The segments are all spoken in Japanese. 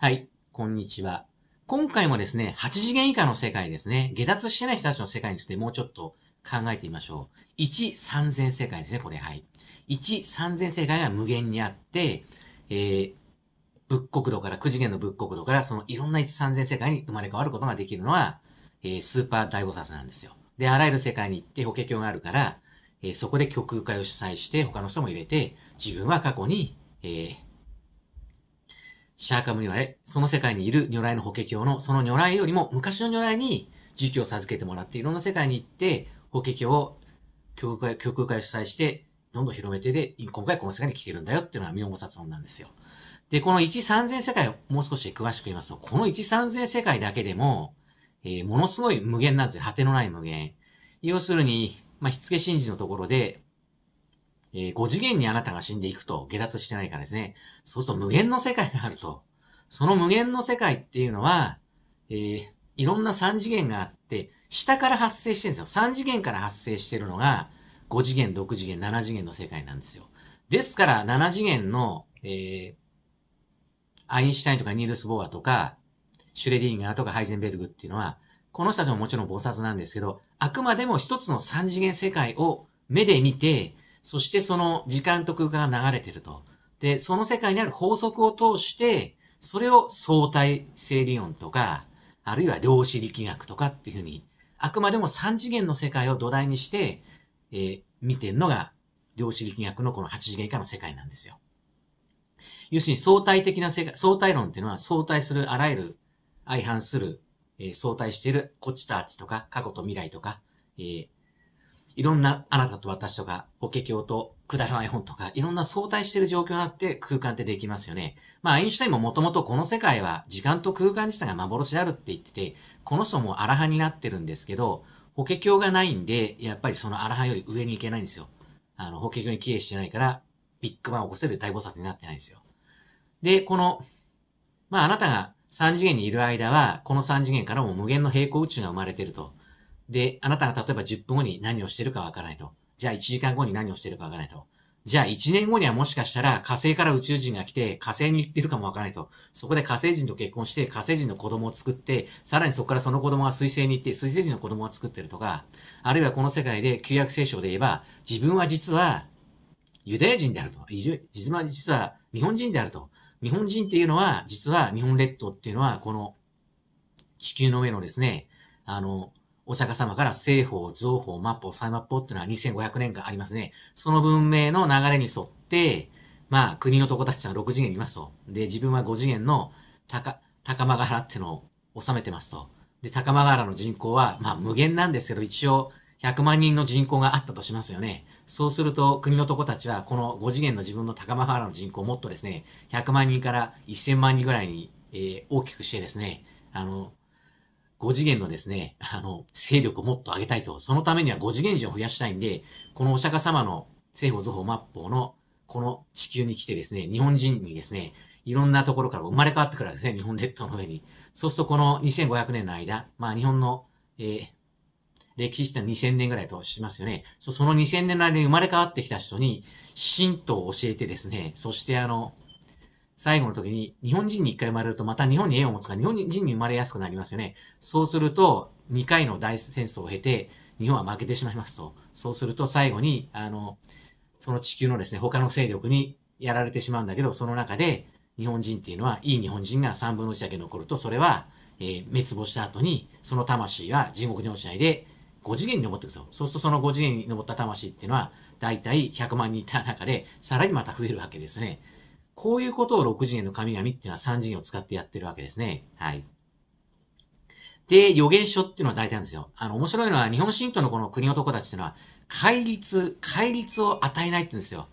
はい、こんにちは。今回もですね、8次元以下の世界ですね、下脱してない人たちの世界についてもうちょっと考えてみましょう。1、3000世界ですね、これ、はい。1、3000世界が無限にあって、えー、仏国土から、9次元の仏国土から、そのいろんな1、3000世界に生まれ変わることができるのは、えー、スーパー大菩薩なんですよ。で、あらゆる世界に行って法華経があるから、えー、そこで極空会を主催して、他の人も入れて、自分は過去に、えー、シャーカム如来、その世界にいる如来の法華経の、その如来よりも昔の如来に儒教を授けてもらって、いろんな世界に行って、法華経を教会、教会を主催して、どんどん広めてで、今回この世界に来てるんだよっていうのが妙菩薩論なんですよ。で、この一三千世界をもう少し詳しく言いますと、この一三千世界だけでも、えー、ものすごい無限なんですよ。果てのない無限。要するに、まあ、火付け神事のところで、えー、5次元にあなたが死んでいくと下脱してないからですね。そうすると無限の世界があると。その無限の世界っていうのは、えー、いろんな3次元があって、下から発生してるんですよ。3次元から発生してるのが、5次元、6次元、7次元の世界なんですよ。ですから、7次元の、えー、アインシュタインとかニールス・ボーアとか、シュレディンガーとかハイゼンベルグっていうのは、この人たちももちろん菩薩なんですけど、あくまでも一つの3次元世界を目で見て、そしてその時間と空間が流れてると。で、その世界にある法則を通して、それを相対性理論とか、あるいは量子力学とかっていうふうに、あくまでも三次元の世界を土台にして、えー、見てんのが量子力学のこの八次元以下の世界なんですよ。要するに相対的な世界、相対論っていうのは相対するあらゆる相反する、えー、相対しているこっちとあっちとか過去と未来とか、えー、いろんなあなたと私とか、法華経とくだらない本とか、いろんな相対している状況があって空間ってできますよね。まあ、アインシュタインももともとこの世界は時間と空間自体が幻であるって言ってて、この人もアラハになってるんですけど、法華経がないんで、やっぱりそのアラハより上に行けないんですよ。あの、法華経に帰依してないから、ビッグバンを起こせる大菩薩になってないんですよ。で、この、まあ、あなたが三次元にいる間は、この三次元からも無限の平行宇宙が生まれてると。で、あなたが例えば10分後に何をしてるかわからないと。じゃあ1時間後に何をしてるかわからないと。じゃあ1年後にはもしかしたら火星から宇宙人が来て火星に行ってるかもわからないと。そこで火星人と結婚して火星人の子供を作って、さらにそこからその子供が水星に行って水星人の子供を作ってるとか、あるいはこの世界で旧約聖書で言えば、自分は実はユダヤ人であると。実は実は日本人であると。日本人っていうのは、実は日本列島っていうのは、この地球の上のですね、あの、お釈迦様から正法、造法、末法、再末法っていうのは2500年間ありますね。その文明の流れに沿って、まあ、国のとこたちは6次元いますと。で、自分は5次元の高、高間原っていうのを収めてますと。で、高間原の人口は、まあ、無限なんですけど、一応、100万人の人口があったとしますよね。そうすると、国のとこたちは、この5次元の自分の高間原の人口をもっとですね、100万人から1000万人ぐらいに、えー、大きくしてですね、あの、5次元のですね、あの、勢力をもっと上げたいと。そのためには5次元人を増やしたいんで、このお釈迦様の西方図法末法のこの地球に来てですね、日本人にですね、いろんなところから生まれ変わってくるわけですね、日本列島の上に。そうするとこの2500年の間、まあ日本の、えー、歴史した2000年ぐらいとしますよね。その2000年の間に生まれ変わってきた人に、神道を教えてですね、そしてあの、最後の時に、日本人に一回生まれると、また日本に縁を持つから、日本人に生まれやすくなりますよね。そうすると、2回の大戦争を経て、日本は負けてしまいますと。そうすると、最後に、あの、その地球のですね、他の勢力にやられてしまうんだけど、その中で、日本人っていうのは、いい日本人が3分の1だけ残ると、それは、えー、滅亡した後に、その魂が地獄に落ちないで、5次元に登っていくと。そうするとその5次元に登った魂っていうのは、だいたい100万人いた中で、さらにまた増えるわけですね。こういうことを6次元の神々っていうのは3次元を使ってやってるわけですね。はい。で、予言書っていうのは大体なんですよ。あの、面白いのは、日本神道のこの国男たちっていうのは、戒律、戒律を与えないって言うんですよ。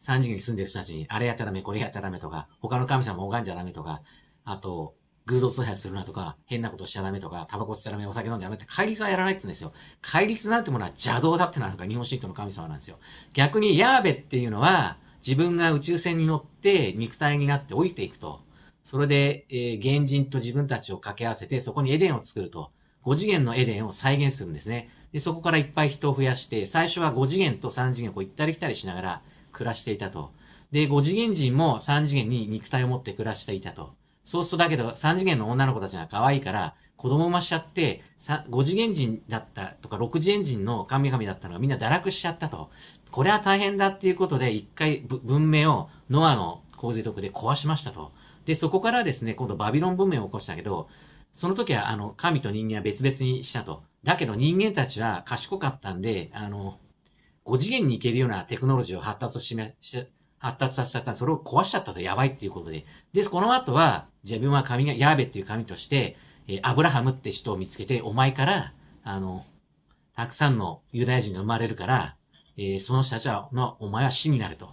三次元に住んでる人たちに、あれやっちゃダメ、これやっちゃダメとか、他の神様も拝んじゃダメとか、あと、偶像崇拝するなとか、変なことしちゃダメとか、タバコ吸っちゃダメ、お酒飲んじゃダメって、戒律はやらないって言うんですよ。戒律なんてものは邪道だってのは日本神道の神様なんですよ。逆に、ヤーベっていうのは、自分が宇宙船に乗って肉体になって降りていくと。それで、えー、原人と自分たちを掛け合わせて、そこにエデンを作ると。5次元のエデンを再現するんですね。で、そこからいっぱい人を増やして、最初は5次元と3次元をこう行ったり来たりしながら暮らしていたと。で、5次元人も3次元に肉体を持って暮らしていたと。そうするとだけど、3次元の女の子たちが可愛いから、子供増しちゃって、5次元人だったとか6次元人の神々だったのがみんな堕落しちゃったと。これは大変だっていうことで、一回文明をノアの洪水徳で壊しましたと。で、そこからですね、今度バビロン文明を起こしたけど、その時は、あの、神と人間は別々にしたと。だけど人間たちは賢かったんで、あの、5次元に行けるようなテクノロジーを発達しめ、し発達させたら、それを壊しちゃったとやばいっていうことで。でこの後は、自分は神が、ヤーベっていう神として、えー、アブラハムって人を見つけて、お前から、あの、たくさんのユダヤ人が生まれるから、えー、その人たちは、まあ、お前は死になると。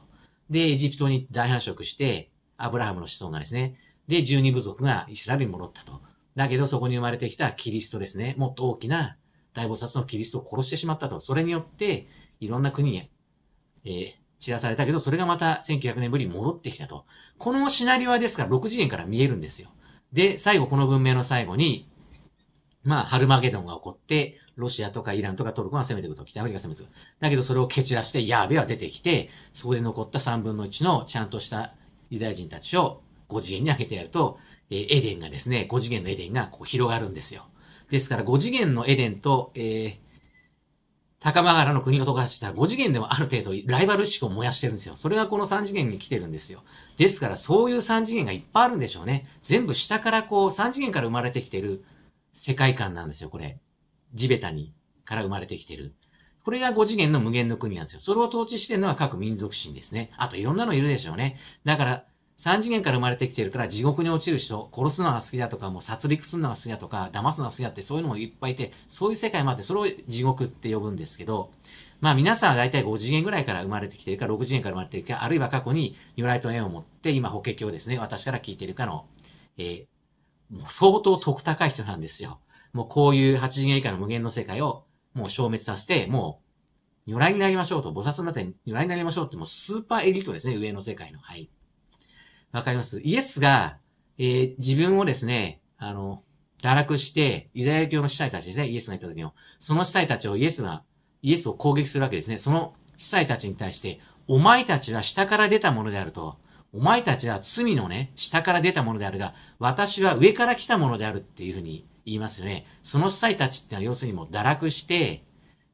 で、エジプトに大繁殖して、アブラハムの子孫がですね、で、十二部族がイスラエルに戻ったと。だけど、そこに生まれてきたキリストですね、もっと大きな大菩薩のキリストを殺してしまったと。それによって、いろんな国へ、えー、散らされたけど、それがまた1900年ぶりに戻ってきたと。このシナリオはですから、6次元から見えるんですよ。で、最後、この文明の最後に、まあ、ハルマゲドンが起こって、ロシアとかイランとかトルコが攻めていくと、北アフリカが攻めていく。だけど、それを蹴散らして、ヤーベは出てきて、そこで残った3分の1のちゃんとしたユダヤ人たちを5次元に開けてやると、えー、エデンがですね、5次元のエデンがこう広がるんですよ。ですから、5次元のエデンと、えー、高間原の国を溶かした5次元でもある程度ライバル意識を燃やしてるんですよ。それがこの3次元に来てるんですよ。ですからそういう3次元がいっぱいあるんでしょうね。全部下からこう3次元から生まれてきてる世界観なんですよ、これ。地べたにから生まれてきてる。これが5次元の無限の国なんですよ。それを統治してるのは各民族心ですね。あといろんなのいるでしょうね。だから、三次元から生まれてきてるから地獄に落ちる人、殺すのが好きだとか、もう殺戮するのが好きだとか、騙すのが好きだってそういうのもいっぱいいて、そういう世界もあって、それを地獄って呼ぶんですけど、まあ皆さんは大体5次元ぐらいから生まれてきてるか、6次元から生まれてるか、あるいは過去に如来と縁を持って、今法華経ですね、私から聞いてるかの、えー、もう相当得高い人なんですよ。もうこういう8次元以下の無限の世界をもう消滅させて、もう如来になりましょうと、菩薩になって如来になりましょうって、もうスーパーエリートですね、上の世界の。はい。わかりますイエスが、えー、自分をですね、あの、堕落して、ユダヤ教の司祭たちですね、イエスが言った時の、その司祭たちをイエスが、イエスを攻撃するわけですね。その司祭たちに対して、お前たちは下から出たものであると、お前たちは罪のね、下から出たものであるが、私は上から来たものであるっていうふうに言いますよね。その司祭たちってのは要するにもう堕落して、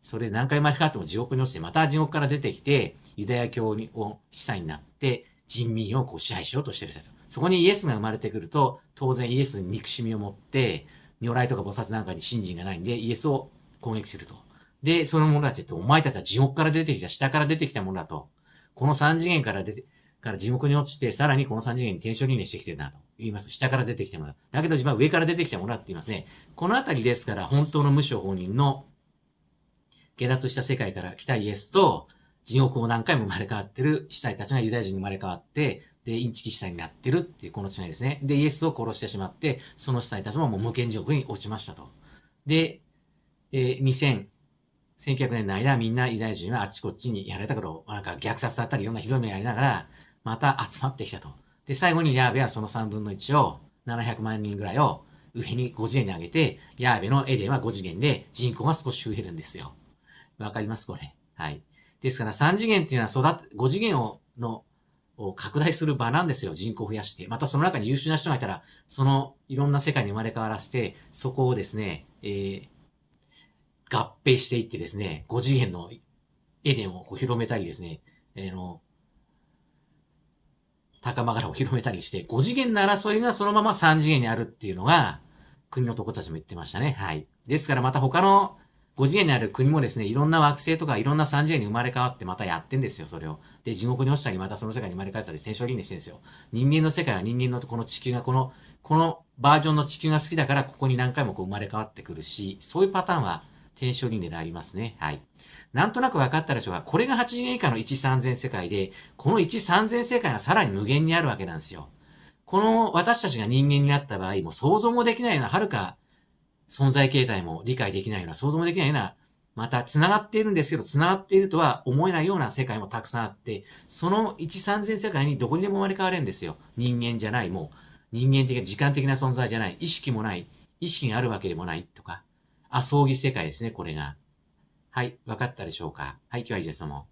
それ何回前かっても地獄に落ちて、また地獄から出てきて、ユダヤ教を司祭になって、人民をこう支配しようとしてる人たち。そこにイエスが生まれてくると、当然イエスに憎しみを持って、如来とか菩薩なんかに信心がないんで、イエスを攻撃すると。で、その者たちって、お前たちは地獄から出てきた、下から出てきたものだと。この三次元から出て、から地獄に落ちて、さらにこの三次元に転生輪廻してきてるなと言います。下から出てきたものだ。だけど自分は上から出てきたものだって言いますね。このあたりですから、本当の無償法人の下脱した世界から来たイエスと、地獄も何回も生まれ変わってる司祭たちがユダヤ人に生まれ変わって、で、インチキ司祭になってるっていうこの違いですね。で、イエスを殺してしまって、その司祭たちももう無権地獄に落ちましたと。で、えー、2000、1900年の間、みんなユダヤ人はあっちこっちにやられたけど、なんか虐殺だったりいろんなひどい目をやりながら、また集まってきたと。で、最後にヤーベはその3分の1を、700万人ぐらいを上に5次元に上げて、ヤーベのエデンは5次元で人口が少し増えるんですよ。わかりますこれ。はい。ですから3次元っていうのは育て、5次元を、の、を拡大する場なんですよ。人口を増やして。またその中に優秀な人がいたら、そのいろんな世界に生まれ変わらせて、そこをですね、えー、合併していってですね、5次元のエデンをこう広めたりですね、えー、の、高間柄を広めたりして、5次元の争いがそのまま3次元にあるっていうのが、国の男たちも言ってましたね。はい。ですからまた他の5次元にある国もですね、いろんな惑星とかいろんな3次元に生まれ変わってまたやってんですよ、それを。で、地獄に落ちたり、またその世界に生まれ変わったり、転生輪廻してんですよ。人間の世界は人間のこの地球がこの、このバージョンの地球が好きだから、ここに何回もこう生まれ変わってくるし、そういうパターンは転生輪廻でありますね。はい。なんとなく分かったでしょうが、これが8次元以下の1、3000世界で、この1、3000世界がさらに無限にあるわけなんですよ。この私たちが人間になった場合、も想像もできないような、はるか存在形態も理解できないような、想像もできないような、また繋がっているんですけど、繋がっているとは思えないような世界もたくさんあって、その一三千世界にどこにでも生まれ変われるんですよ。人間じゃない、もう。人間的な、時間的な存在じゃない、意識もない、意識があるわけでもないとか。あ、葬儀世界ですね、これが。はい、わかったでしょうか。はい、今日は以上です。どうも。